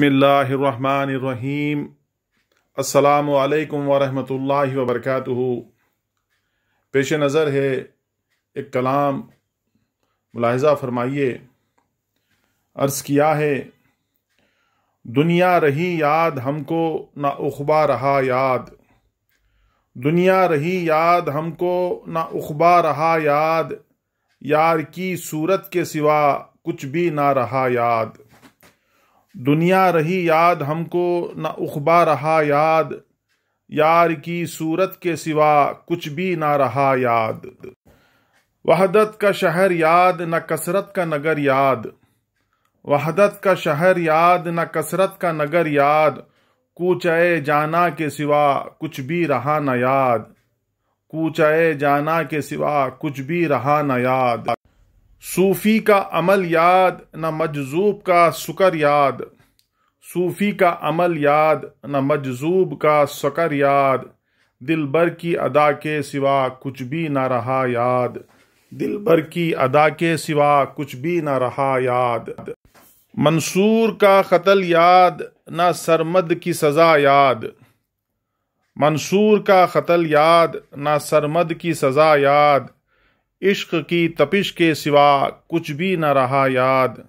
बसमीम् अल्लाम वरहमतुल्लाहि वबरकातुहु पेश नज़र है एक कलाम मुलाहजा फरमाइए अर्ज़ किया है दुनिया रही याद हमको ना उखबा रहा याद दुनिया रही याद हमको ना उखबा रहा याद यार की सूरत के सिवा कुछ भी ना रहा याद दुनिया रही याद हमको न उखबा रहा याद यार की सूरत के सिवा कुछ भी ना रहा याद वहदत का शहर याद न कसरत का नगर याद वहदत का शहर याद न कसरत का नगर याद कूचाए जाना के सिवा कुछ भी रहा न याद कूचाए जाना के सिवा कुछ भी रहा न याद सूफी का अमल याद न मजजूब का सुकर याद सूफी का अमल याद न मजजूब का शकर याद दिल भर की अदा के सिवा कुछ भी ना रहा याद दिल भर की अदा के सिवा कुछ भी ना रहा याद मंसूर का कत्ल याद न सरमद की सज़ा याद मंसूर का कत्ल याद न सरमद की सज़ा याद इश्क की तपिश के सिवा कुछ भी न रहा याद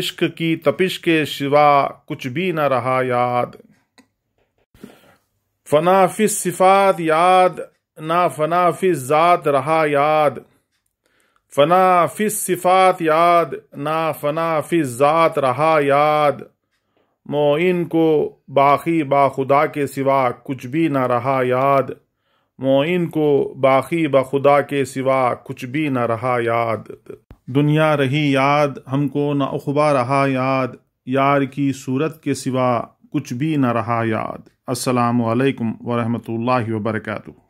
इश्क की तपिश के सिवा कुछ भी न रहा याद फनाफि सिफात याद ना फनाफि ज़ात रहा याद फनाफि सिफात याद ना फनाफि ज़ात रहा याद मोइन को बाकी बाखुदा के सिवा कुछ भी न रहा याद मोइन को बाकी बखुदा के सिवा कुछ भी न रहा याद दुनिया रही याद हमको न अखबा रहा याद यार की सूरत के सिवा कुछ भी न रहा याद असलकम वालेकुम वरहमतुल्लाहि